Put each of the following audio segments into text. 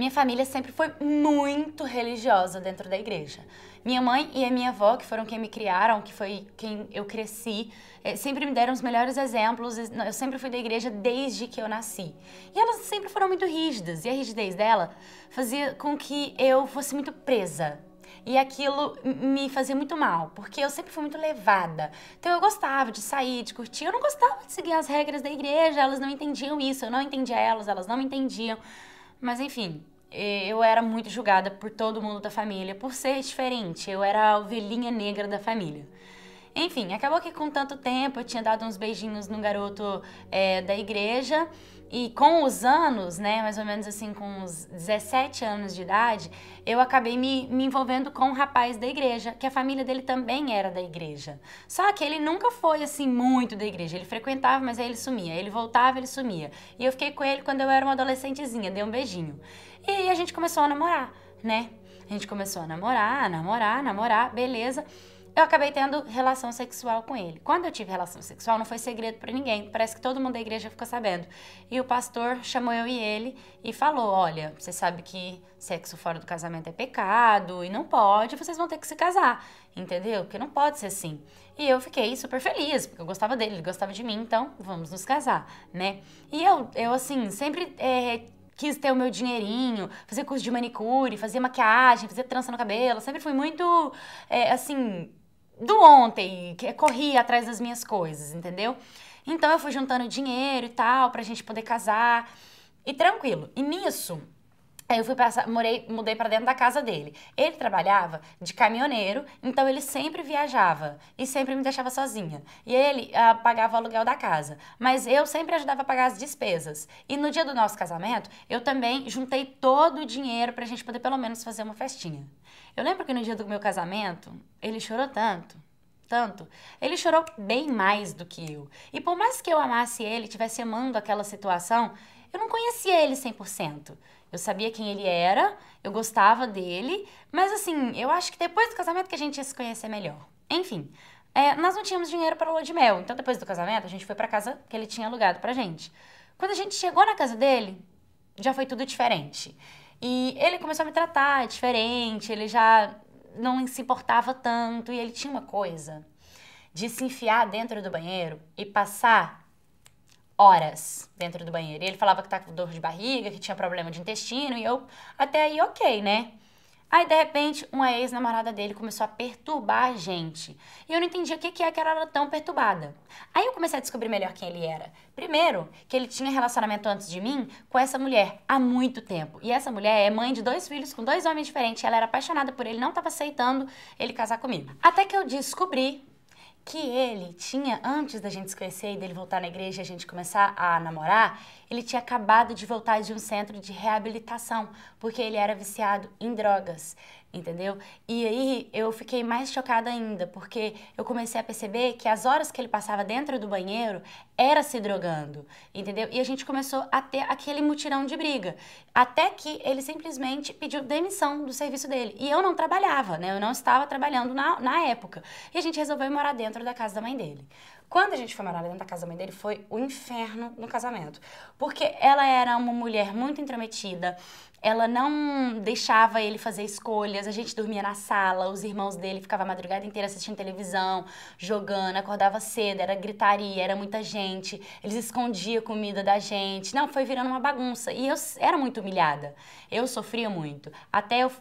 Minha família sempre foi muito religiosa dentro da igreja. Minha mãe e a minha avó, que foram quem me criaram, que foi quem eu cresci, eh, sempre me deram os melhores exemplos. Eu sempre fui da igreja desde que eu nasci. E elas sempre foram muito rígidas, e a rigidez dela fazia com que eu fosse muito presa e aquilo me fazia muito mal, porque eu sempre fui muito levada. Então eu gostava de sair, de curtir, eu não gostava de seguir as regras da igreja, elas não entendiam isso, eu não entendia elas, elas não me entendiam. Mas enfim, é, eu era muito julgada por todo mundo da família por ser diferente. Eu era a ovelhinha negra da família. Enfim, acabou que com tanto tempo eu tinha dado uns beijinhos num garoto é, da igreja e com os anos, né, mais ou menos assim, com uns 17 anos de idade, eu acabei me, me envolvendo com um rapaz da igreja, que a família dele também era da igreja. Só que ele nunca foi assim muito da igreja. Ele frequentava, mas aí ele sumia. Ele voltava, ele sumia. E eu fiquei com ele quando eu era uma adolescentezinha, dei um beijinho. E aí a gente começou a namorar, né? A gente começou a namorar, a namorar, a namorar, beleza eu acabei tendo relação sexual com ele. Quando eu tive relação sexual, não foi segredo para ninguém, parece que todo mundo da igreja ficou sabendo. E o pastor chamou eu e ele e falou: Olha, você sabe que sexo fora do casamento é pecado e não pode, vocês vão ter que se casar, entendeu? Porque não pode ser assim. E eu fiquei super feliz, porque eu gostava dele, ele gostava de mim, então vamos nos casar, né? E eu, eu assim, sempre. É, quis ter o meu dinheirinho, fazer curso de manicure, fazer maquiagem, fazer trança no cabelo. Sempre fui muito, é, assim, do ontem, que é corria atrás das minhas coisas, entendeu? Então eu fui juntando dinheiro e tal pra gente poder casar. E tranquilo. E nisso, Aí eu fui passar, morei, mudei para dentro da casa dele. Ele trabalhava de caminhoneiro, então ele sempre viajava e sempre me deixava sozinha. E ele ah, pagava o aluguel da casa, mas eu sempre ajudava a pagar as despesas. E no dia do nosso casamento, eu também juntei todo o dinheiro para a gente poder pelo menos fazer uma festinha. Eu lembro que no dia do meu casamento, ele chorou tanto, tanto. Ele chorou bem mais do que eu. E por mais que eu amasse ele, tivesse amando aquela situação, eu não conhecia ele 100%. Eu sabia quem ele era, eu gostava dele, mas assim, eu acho que depois do casamento que a gente ia se conhecer melhor. Enfim, é, nós não tínhamos dinheiro para lua de mel, então depois do casamento a gente foi para casa que ele tinha alugado a gente. Quando a gente chegou na casa dele, já foi tudo diferente. E ele começou a me tratar diferente, ele já não se importava tanto e ele tinha uma coisa de se enfiar dentro do banheiro e passar horas dentro do banheiro. E ele falava que tá com dor de barriga, que tinha problema de intestino, e eu até aí ok, né? Aí, de repente, uma ex-namorada dele começou a perturbar a gente. E eu não entendia o que é que ela era tão perturbada. Aí eu comecei a descobrir melhor quem ele era. Primeiro, que ele tinha relacionamento antes de mim com essa mulher há muito tempo. E essa mulher é mãe de dois filhos com dois homens diferentes. Ela era apaixonada por ele, não estava aceitando ele casar comigo. Até que eu descobri que ele tinha antes da gente se conhecer e dele voltar na igreja e a gente começar a namorar, ele tinha acabado de voltar de um centro de reabilitação, porque ele era viciado em drogas, entendeu? E aí eu fiquei mais chocada ainda, porque eu comecei a perceber que as horas que ele passava dentro do banheiro era se drogando, entendeu? E a gente começou a ter aquele mutirão de briga, até que ele simplesmente pediu demissão do serviço dele. E eu não trabalhava, né? Eu não estava trabalhando na, na época. E a gente resolveu morar dentro da casa da mãe dele. Quando a gente foi morar dentro da casa da mãe dele, foi o inferno no casamento. Porque ela era uma mulher muito intrometida, ela não deixava ele fazer escolhas, a gente dormia na sala, os irmãos dele ficavam a madrugada inteira assistindo televisão, jogando, acordava cedo, era gritaria, era muita gente, eles escondiam comida da gente. Não, foi virando uma bagunça. E eu era muito humilhada, eu sofria muito. Até eu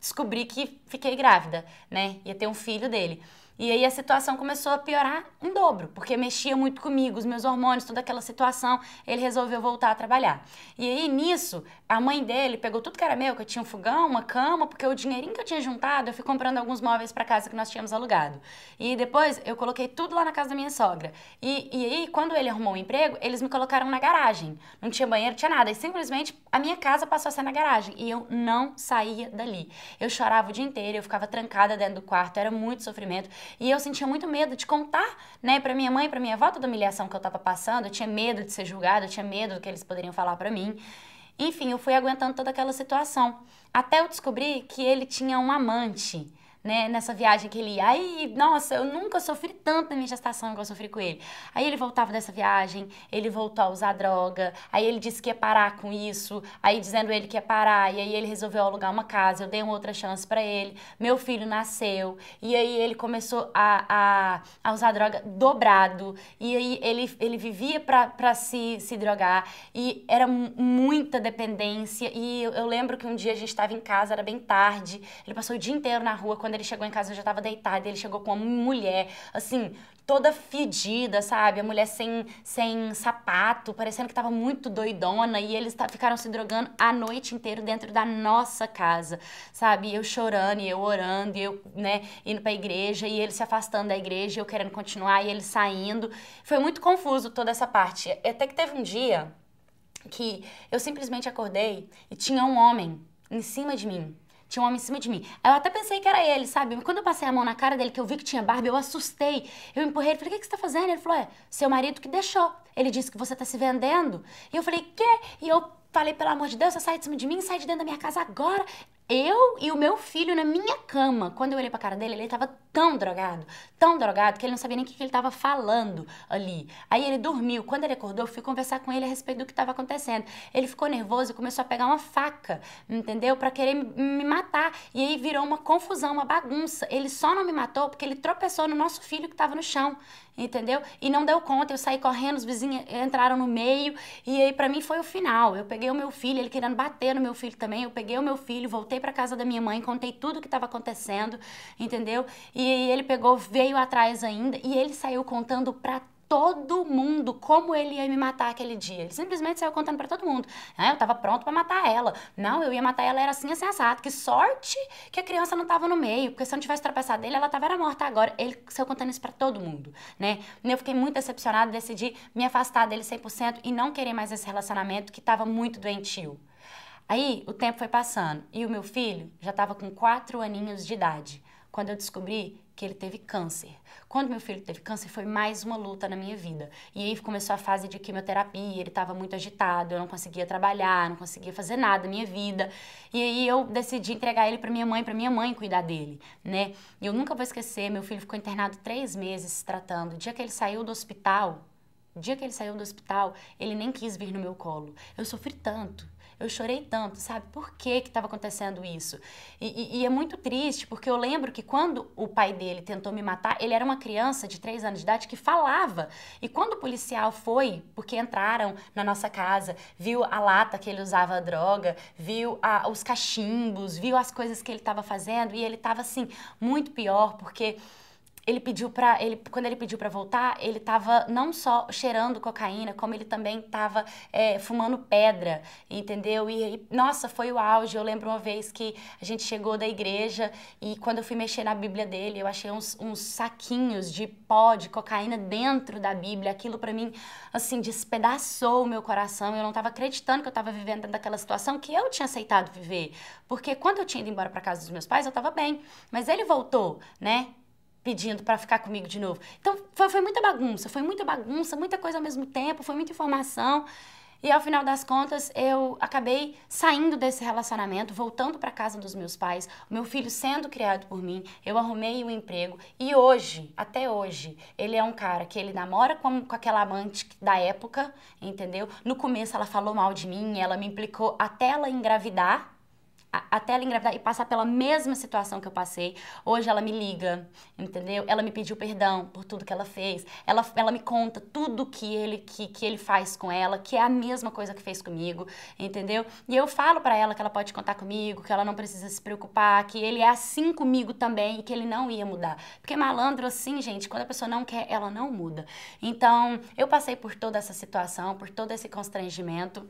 descobri que fiquei grávida, né? Ia ter um filho dele. E aí a situação começou a piorar em dobro, porque mexia muito comigo, os meus hormônios, toda aquela situação. Ele resolveu voltar a trabalhar. E aí nisso, a mãe dele pegou tudo que era meu, que eu tinha um fogão, uma cama, porque o dinheirinho que eu tinha juntado, eu fui comprando alguns móveis para casa que nós tínhamos alugado. E depois eu coloquei tudo lá na casa da minha sogra. E, e aí, quando ele arrumou um emprego, eles me colocaram na garagem. Não tinha banheiro, tinha nada. E simplesmente a minha casa passou a ser na garagem. E eu não saía dali. Eu chorava o dia inteiro, eu ficava trancada dentro do quarto, era muito sofrimento. E eu sentia muito medo de contar, né, para minha mãe, para minha avó, toda a humilhação que eu tava passando. Eu tinha medo de ser julgada, eu tinha medo do que eles poderiam falar para mim. Enfim, eu fui aguentando toda aquela situação. Até eu descobri que ele tinha um amante né, nessa viagem que ele ia. Aí, nossa, eu nunca sofri tanto na minha gestação igual eu sofri com ele. Aí ele voltava dessa viagem, ele voltou a usar droga, aí ele disse que ia parar com isso, aí dizendo ele que ia parar, e aí ele resolveu alugar uma casa, eu dei uma outra chance para ele, meu filho nasceu, e aí ele começou a, a, a usar droga dobrado, e aí ele, ele vivia para se, se drogar, e era muita dependência, e eu, eu lembro que um dia a gente estava em casa, era bem tarde, ele passou o dia inteiro na rua, quando ele chegou em casa, eu já tava deitada, ele chegou com uma mulher, assim, toda fedida, sabe? A mulher sem, sem sapato, parecendo que tava muito doidona, e eles ficaram se drogando a noite inteira dentro da nossa casa, sabe? Eu chorando, e eu orando, e eu, né, indo pra igreja, e ele se afastando da igreja, eu querendo continuar, e ele saindo. Foi muito confuso toda essa parte. Até que teve um dia que eu simplesmente acordei e tinha um homem em cima de mim, tinha um homem em cima de mim. eu até pensei que era ele, sabe? quando eu passei a mão na cara dele, que eu vi que tinha barba, eu assustei. Eu empurrei ele, falei, o que, que você tá fazendo? Ele falou, é, seu marido que deixou. Ele disse que você tá se vendendo. E eu falei, quê? E eu falei, pelo amor de Deus, você sai de cima de mim, sai de dentro da minha casa agora eu e o meu filho na minha cama. Quando eu olhei pra cara dele, ele tava tão drogado, tão drogado, que ele não sabia nem o que, que ele tava falando ali. Aí ele dormiu. Quando ele acordou, eu fui conversar com ele a respeito do que estava acontecendo. Ele ficou nervoso e começou a pegar uma faca, entendeu? Pra querer me matar. E aí virou uma confusão, uma bagunça. Ele só não me matou porque ele tropeçou no nosso filho que tava no chão entendeu? E não deu conta, eu saí correndo, os vizinhos entraram no meio, e aí para mim foi o final. Eu peguei o meu filho, ele querendo bater no meu filho também, eu peguei o meu filho, voltei para casa da minha mãe, contei tudo o que estava acontecendo, entendeu? E ele pegou, veio atrás ainda, e ele saiu contando para todo mundo como ele ia me matar aquele dia. Ele simplesmente saiu contando para todo mundo. É, eu tava pronto para matar ela. Não, eu ia matar ela, era assim, sensato assim, Que sorte que a criança não tava no meio, porque se eu não tivesse tropeçado dele, ela tava era morta agora. Ele saiu contando isso para todo mundo, né? Eu fiquei muito decepcionada, decidi me afastar dele 100% e não querer mais esse relacionamento que tava muito doentio. Aí o tempo foi passando e o meu filho já estava com quatro aninhos de idade quando eu descobri que ele teve câncer. Quando meu filho teve câncer, foi mais uma luta na minha vida. E aí começou a fase de quimioterapia, ele estava muito agitado, eu não conseguia trabalhar, não conseguia fazer nada na minha vida. E aí eu decidi entregar ele para minha mãe, para minha mãe cuidar dele, né? E eu nunca vou esquecer, meu filho ficou internado três meses se tratando. O dia que ele saiu do hospital, dia que ele saiu do hospital, ele nem quis vir no meu colo. Eu sofri tanto, eu chorei tanto, sabe? Por que que estava acontecendo isso? E, e, e, é muito triste, porque eu lembro que quando o pai dele tentou me matar, ele era uma criança de 3 anos de idade que falava. E quando o policial foi, porque entraram na nossa casa, viu a lata que ele usava a droga, viu a, os cachimbos, viu as coisas que ele estava fazendo, e ele estava assim, muito pior, porque ele pediu para ele quando ele pediu para voltar ele estava não só cheirando cocaína como ele também estava é, fumando pedra entendeu e, e, nossa foi o auge eu lembro uma vez que a gente chegou da igreja e quando eu fui mexer na Bíblia dele eu achei uns, uns saquinhos de pó de cocaína dentro da Bíblia aquilo para mim assim despedaçou o meu coração eu não estava acreditando que eu estava vivendo daquela situação que eu tinha aceitado viver porque quando eu tinha ido embora para casa dos meus pais eu estava bem mas ele voltou né pedindo para ficar comigo de novo. Então foi, foi, muita bagunça, foi muita bagunça, muita coisa ao mesmo tempo, foi muita informação. E ao final das contas, eu acabei saindo desse relacionamento, voltando para casa dos meus pais, meu filho sendo criado por mim, eu arrumei um emprego e hoje, até hoje, ele é um cara que ele namora com, com aquela amante da época, entendeu? No começo ela falou mal de mim, ela me implicou até ela engravidar até ela engravidar e passar pela mesma situação que eu passei. Hoje ela me liga, entendeu? Ela me pediu perdão por tudo que ela fez. Ela, ela me conta tudo que ele que, que ele faz com ela, que é a mesma coisa que fez comigo, entendeu? E eu falo para ela que ela pode contar comigo, que ela não precisa se preocupar, que ele é assim comigo também e que ele não ia mudar. Porque malandro assim, gente, quando a pessoa não quer, ela não muda. Então, eu passei por toda essa situação, por todo esse constrangimento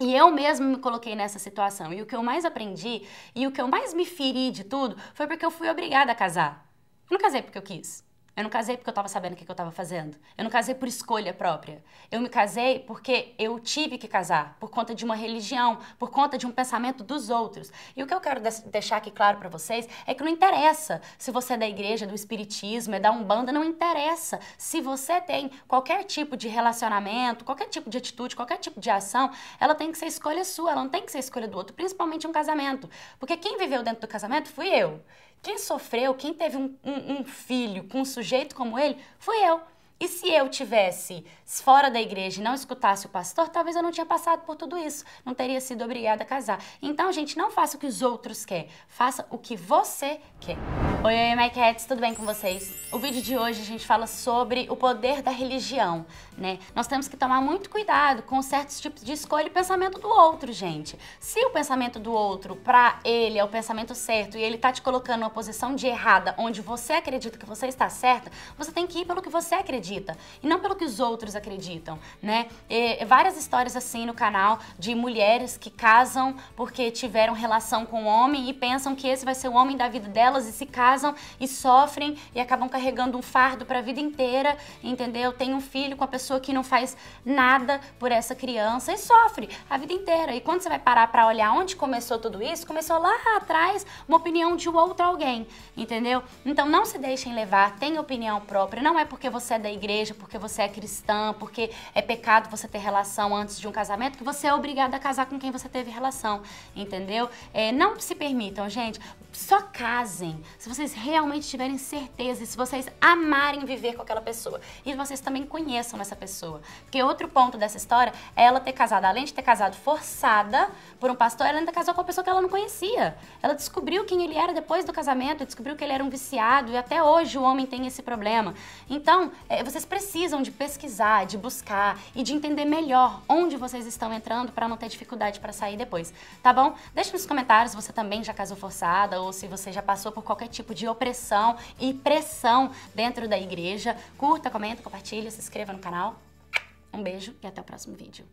e eu mesma me coloquei nessa situação. E o que eu mais aprendi e o que eu mais me feri de tudo foi porque eu fui obrigada a casar. Eu não casei porque eu quis. Eu não casei porque eu estava sabendo o que, que eu estava fazendo. Eu não casei por escolha própria. Eu me casei porque eu tive que casar, por conta de uma religião, por conta de um pensamento dos outros. E o que eu quero deixar aqui claro para vocês é que não interessa se você é da igreja, do espiritismo, é da umbanda, não interessa. Se você tem qualquer tipo de relacionamento, qualquer tipo de atitude, qualquer tipo de ação, ela tem que ser escolha sua, ela não tem que ser escolha do outro, principalmente um casamento. Porque quem viveu dentro do casamento fui eu. Quem sofreu, quem teve um, um, um filho com um sujeito como ele, fui eu. E se eu tivesse fora da igreja e não escutasse o pastor, talvez eu não tinha passado por tudo isso, não teria sido obrigada a casar. Então, gente, não faça o que os outros querem, faça o que você quer. Oi, oi, my cats, tudo bem com vocês? O vídeo de hoje a gente fala sobre o poder da religião, né? Nós temos que tomar muito cuidado com certos tipos de escolha e pensamento do outro, gente. Se o pensamento do outro, pra ele, é o pensamento certo e ele tá te colocando numa posição de errada, onde você acredita que você está certa, você tem que ir pelo que você acredita acredita e não pelo que os outros acreditam, né? E várias histórias assim no canal de mulheres que casam porque tiveram relação com um homem e pensam que esse vai ser o homem da vida delas e se casam e sofrem e acabam carregando um fardo para a vida inteira, entendeu? Tem um filho com a pessoa que não faz nada por essa criança e sofre a vida inteira. E quando você vai parar para olhar onde começou tudo isso, começou lá atrás uma opinião de outro alguém, entendeu? Então não se deixem levar, tenha opinião própria, não é porque você é da igreja igreja, porque você é cristã, porque é pecado você ter relação antes de um casamento, que você é obrigado a casar com quem você teve relação, entendeu? É, não se permitam, gente. Só casem se vocês realmente tiverem certeza, se vocês amarem viver com aquela pessoa e vocês também conheçam essa pessoa. Porque outro ponto dessa história é ela ter casado, além de ter casado forçada por um pastor, ela ainda casou com uma pessoa que ela não conhecia. Ela descobriu quem ele era depois do casamento, descobriu que ele era um viciado e até hoje o homem tem esse problema. Então, é, vocês precisam de pesquisar, de buscar e de entender melhor onde vocês estão entrando para não ter dificuldade para sair depois, tá bom? Deixe nos comentários se você também já casou forçada ou se você já passou por qualquer tipo de opressão e pressão dentro da igreja. Curta, comenta, compartilha, se inscreva no canal. Um beijo e até o próximo vídeo.